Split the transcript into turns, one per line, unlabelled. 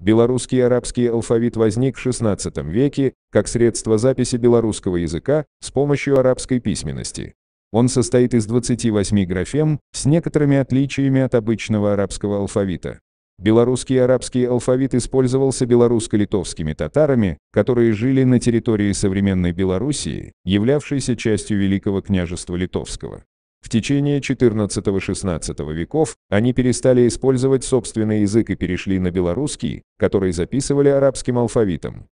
Белорусский арабский алфавит возник в XVI веке как средство записи белорусского языка с помощью арабской письменности. Он состоит из 28 графем с некоторыми отличиями от обычного арабского алфавита. Белорусский арабский алфавит использовался белорусско-литовскими татарами, которые жили на территории современной Белоруссии, являвшейся частью Великого княжества Литовского. В течение XIV-XVI веков они перестали использовать собственный язык и перешли на белорусский, который записывали арабским алфавитом.